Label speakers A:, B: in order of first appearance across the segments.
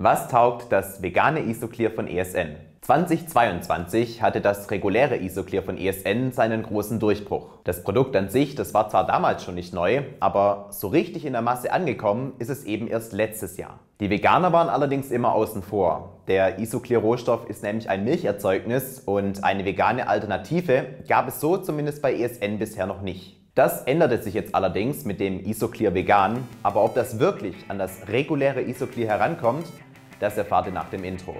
A: Was taugt das vegane Isoclear von ESN? 2022 hatte das reguläre Isoclear von ESN seinen großen Durchbruch. Das Produkt an sich, das war zwar damals schon nicht neu, aber so richtig in der Masse angekommen ist es eben erst letztes Jahr. Die Veganer waren allerdings immer außen vor. Der Isoclear-Rohstoff ist nämlich ein Milcherzeugnis und eine vegane Alternative gab es so zumindest bei ESN bisher noch nicht. Das änderte sich jetzt allerdings mit dem Isoclear Vegan, aber ob das wirklich an das reguläre Isoclear herankommt, das erfahrt ihr nach dem Intro.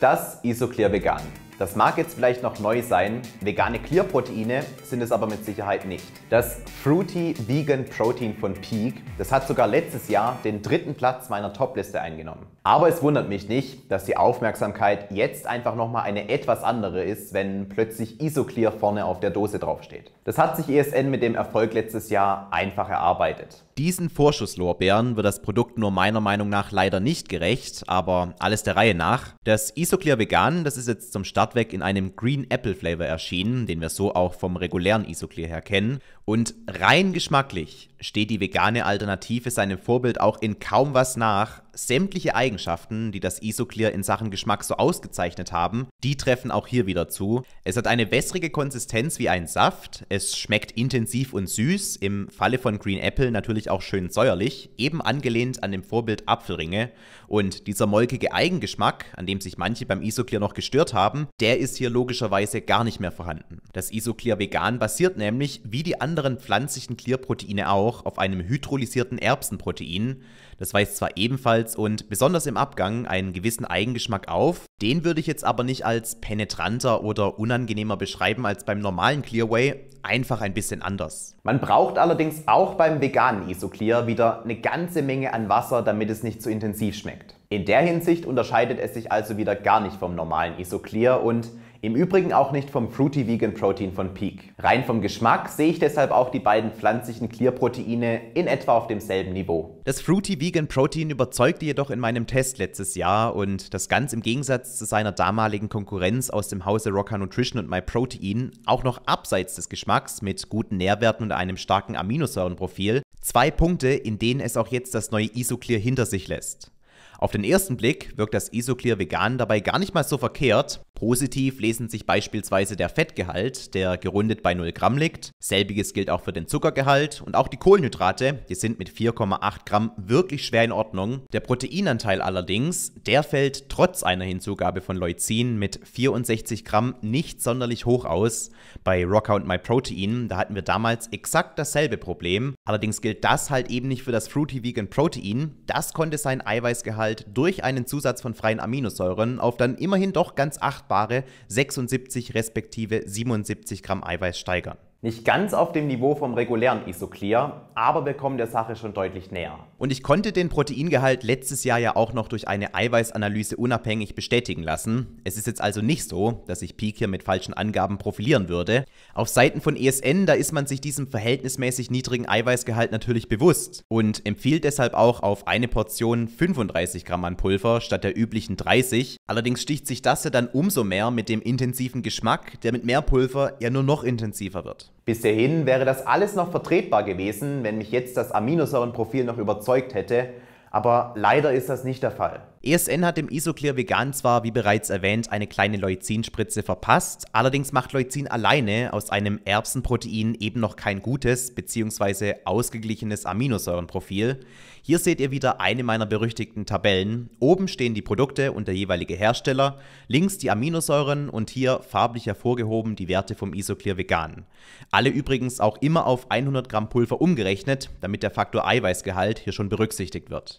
A: Das Isoclear Vegan. Das mag jetzt vielleicht noch neu sein, vegane Clear-Proteine sind es aber mit Sicherheit nicht. Das Fruity Vegan Protein von Peak, das hat sogar letztes Jahr den dritten Platz meiner Top-Liste eingenommen. Aber es wundert mich nicht, dass die Aufmerksamkeit jetzt einfach nochmal eine etwas andere ist, wenn plötzlich Isoclear vorne auf der Dose draufsteht. Das hat sich ESN mit dem Erfolg letztes Jahr einfach erarbeitet. Diesen Vorschusslorbeeren wird das Produkt nur meiner Meinung nach leider nicht gerecht, aber alles der Reihe nach. Das Isoclear Vegan, das ist jetzt zum Start weg in einem Green Apple Flavor erschienen, den wir so auch vom regulären Isoclear her kennen. Und rein geschmacklich steht die vegane Alternative seinem Vorbild auch in kaum was nach. Sämtliche Eigenschaften, die das Isoclear in Sachen Geschmack so ausgezeichnet haben, die treffen auch hier wieder zu. Es hat eine wässrige Konsistenz wie ein Saft, es schmeckt intensiv und süß, im Falle von Green Apple natürlich auch schön säuerlich, eben angelehnt an dem Vorbild Apfelringe. Und dieser molkige Eigengeschmack, an dem sich manche beim Isoclear noch gestört haben, der ist hier logischerweise gar nicht mehr vorhanden. Das Isoclear vegan basiert nämlich, wie die anderen pflanzlichen Clear-Proteine auch, auch auf einem hydrolysierten Erbsenprotein. Das weist zwar ebenfalls und besonders im Abgang einen gewissen Eigengeschmack auf, den würde ich jetzt aber nicht als penetranter oder unangenehmer beschreiben als beim normalen Clearway, einfach ein bisschen anders. Man braucht allerdings auch beim veganen Isoclear wieder eine ganze Menge an Wasser, damit es nicht zu intensiv schmeckt. In der Hinsicht unterscheidet es sich also wieder gar nicht vom normalen Isoclear und im Übrigen auch nicht vom Fruity Vegan Protein von Peak. Rein vom Geschmack sehe ich deshalb auch die beiden pflanzlichen Clear-Proteine in etwa auf demselben Niveau. Das Fruity Vegan Protein überzeugte jedoch in meinem Test letztes Jahr und das ganz im Gegensatz zu seiner damaligen Konkurrenz aus dem Hause Rocker Nutrition und My Protein auch noch abseits des Geschmacks mit guten Nährwerten und einem starken Aminosäurenprofil Zwei Punkte, in denen es auch jetzt das neue Isoclear hinter sich lässt. Auf den ersten Blick wirkt das Isoclear vegan dabei gar nicht mal so verkehrt, Positiv lesen sich beispielsweise der Fettgehalt, der gerundet bei 0 Gramm liegt. Selbiges gilt auch für den Zuckergehalt und auch die Kohlenhydrate, die sind mit 4,8 Gramm wirklich schwer in Ordnung. Der Proteinanteil allerdings, der fällt trotz einer Hinzugabe von Leucin mit 64 Gramm nicht sonderlich hoch aus. Bei Rockout My Protein, da hatten wir damals exakt dasselbe Problem. Allerdings gilt das halt eben nicht für das Fruity Vegan Protein. Das konnte seinen Eiweißgehalt durch einen Zusatz von freien Aminosäuren auf dann immerhin doch ganz 8 machbare 76 respektive 77 Gramm Eiweiß steigern. Nicht ganz auf dem Niveau vom regulären Isoclear, aber wir kommen der Sache schon deutlich näher. Und ich konnte den Proteingehalt letztes Jahr ja auch noch durch eine Eiweißanalyse unabhängig bestätigen lassen. Es ist jetzt also nicht so, dass ich Peak hier mit falschen Angaben profilieren würde. Auf Seiten von ESN, da ist man sich diesem verhältnismäßig niedrigen Eiweißgehalt natürlich bewusst und empfiehlt deshalb auch auf eine Portion 35 Gramm an Pulver statt der üblichen 30. Allerdings sticht sich das ja dann umso mehr mit dem intensiven Geschmack, der mit mehr Pulver ja nur noch intensiver wird. Bis hierhin wäre das alles noch vertretbar gewesen, wenn mich jetzt das Aminosäurenprofil noch überzeugt hätte, aber leider ist das nicht der Fall. ESN hat dem Isoclear Vegan zwar, wie bereits erwähnt, eine kleine Leucinspritze verpasst, allerdings macht Leucin alleine aus einem Erbsenprotein eben noch kein gutes bzw. ausgeglichenes Aminosäurenprofil. Hier seht ihr wieder eine meiner berüchtigten Tabellen. Oben stehen die Produkte und der jeweilige Hersteller, links die Aminosäuren und hier farblich hervorgehoben die Werte vom Isoclear Vegan. Alle übrigens auch immer auf 100 Gramm Pulver umgerechnet, damit der Faktor Eiweißgehalt hier schon berücksichtigt wird.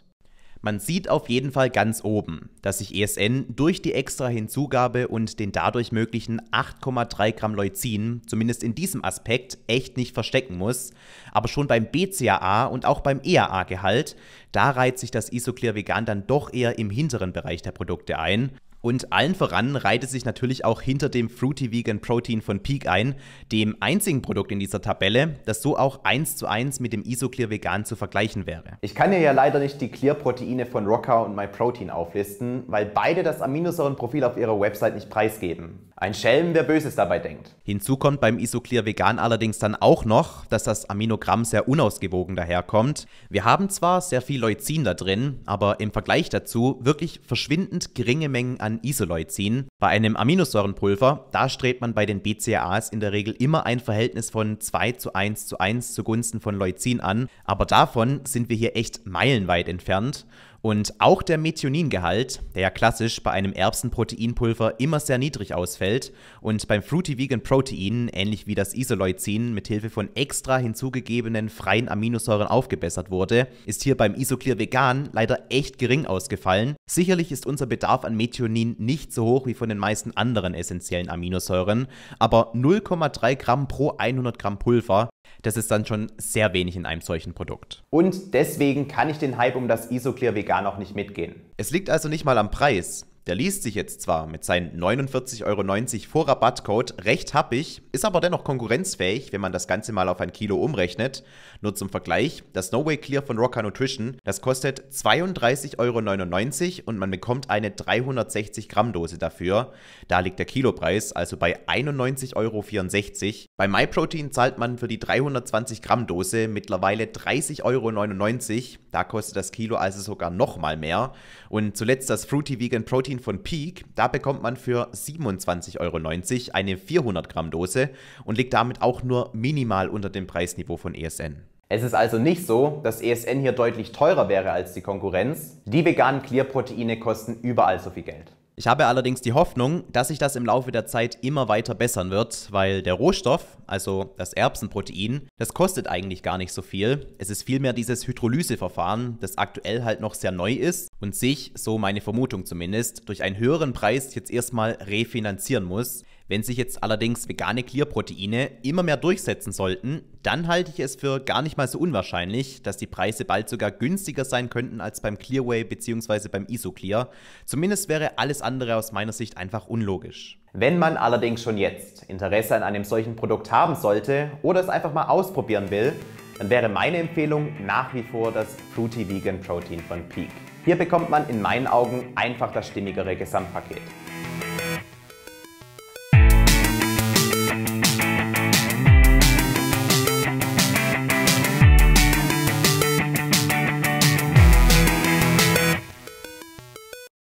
A: Man sieht auf jeden Fall ganz oben, dass sich ESN durch die extra Hinzugabe und den dadurch möglichen 8,3 Gramm Leucin, zumindest in diesem Aspekt, echt nicht verstecken muss. Aber schon beim BCAA und auch beim EAA-Gehalt, da reiht sich das Isoclear Vegan dann doch eher im hinteren Bereich der Produkte ein. Und allen voran reiht es sich natürlich auch hinter dem Fruity Vegan Protein von Peak ein, dem einzigen Produkt in dieser Tabelle, das so auch eins zu eins mit dem Isoclear Vegan zu vergleichen wäre. Ich kann dir ja leider nicht die Clear Proteine von Rocker und MyProtein auflisten, weil beide das Aminosäurenprofil auf ihrer Website nicht preisgeben. Ein Schelm, wer Böses dabei denkt. Hinzu kommt beim Isoclear Vegan allerdings dann auch noch, dass das Aminogramm sehr unausgewogen daherkommt. Wir haben zwar sehr viel Leucin da drin, aber im Vergleich dazu wirklich verschwindend geringe Mengen an an Isoleucin, bei einem Aminosäurenpulver, da strebt man bei den BCAAs in der Regel immer ein Verhältnis von 2 zu 1 zu 1 zugunsten von Leucin an, aber davon sind wir hier echt meilenweit entfernt. Und auch der Methioningehalt, der ja klassisch bei einem Erbsenproteinpulver immer sehr niedrig ausfällt und beim Fruity Vegan Protein, ähnlich wie das Isoleucin, mit Hilfe von extra hinzugegebenen freien Aminosäuren aufgebessert wurde, ist hier beim Isoclear Vegan leider echt gering ausgefallen. Sicherlich ist unser Bedarf an Methionin nicht so hoch wie von von den meisten anderen essentiellen Aminosäuren, aber 0,3 Gramm pro 100 Gramm Pulver, das ist dann schon sehr wenig in einem solchen Produkt. Und deswegen kann ich den Hype um das Isoclear Vegan auch nicht mitgehen. Es liegt also nicht mal am Preis. Der liest sich jetzt zwar mit seinen 49,90 Euro vor Rabattcode recht happig, ist aber dennoch konkurrenzfähig, wenn man das Ganze mal auf ein Kilo umrechnet. Nur zum Vergleich, das No Way Clear von Rocker Nutrition, das kostet 32,99 Euro und man bekommt eine 360 Gramm Dose dafür. Da liegt der Kilopreis also bei 91,64 Euro. Bei MyProtein zahlt man für die 320 Gramm Dose mittlerweile 30,99 Euro. Da kostet das Kilo also sogar nochmal mehr. Und zuletzt das Fruity Vegan Protein Magazin von Peak. Da bekommt man für 27,90 Euro eine 400 Gramm Dose und liegt damit auch nur minimal unter dem Preisniveau von ESN. Es ist also nicht so, dass ESN hier deutlich teurer wäre als die Konkurrenz. Die veganen Clear-Proteine kosten überall so viel Geld. Ich habe allerdings die Hoffnung, dass sich das im Laufe der Zeit immer weiter bessern wird, weil der Rohstoff, also das Erbsenprotein, das kostet eigentlich gar nicht so viel. Es ist vielmehr dieses Hydrolyseverfahren, das aktuell halt noch sehr neu ist und sich, so meine Vermutung zumindest, durch einen höheren Preis jetzt erstmal refinanzieren muss. Wenn sich jetzt allerdings vegane Clear-Proteine immer mehr durchsetzen sollten, dann halte ich es für gar nicht mal so unwahrscheinlich, dass die Preise bald sogar günstiger sein könnten als beim Clearway bzw. beim IsoClear. Zumindest wäre alles andere aus meiner Sicht einfach unlogisch. Wenn man allerdings schon jetzt Interesse an einem solchen Produkt haben sollte oder es einfach mal ausprobieren will, dann wäre meine Empfehlung nach wie vor das Fruity Vegan Protein von Peak. Hier bekommt man in meinen Augen einfach das stimmigere Gesamtpaket.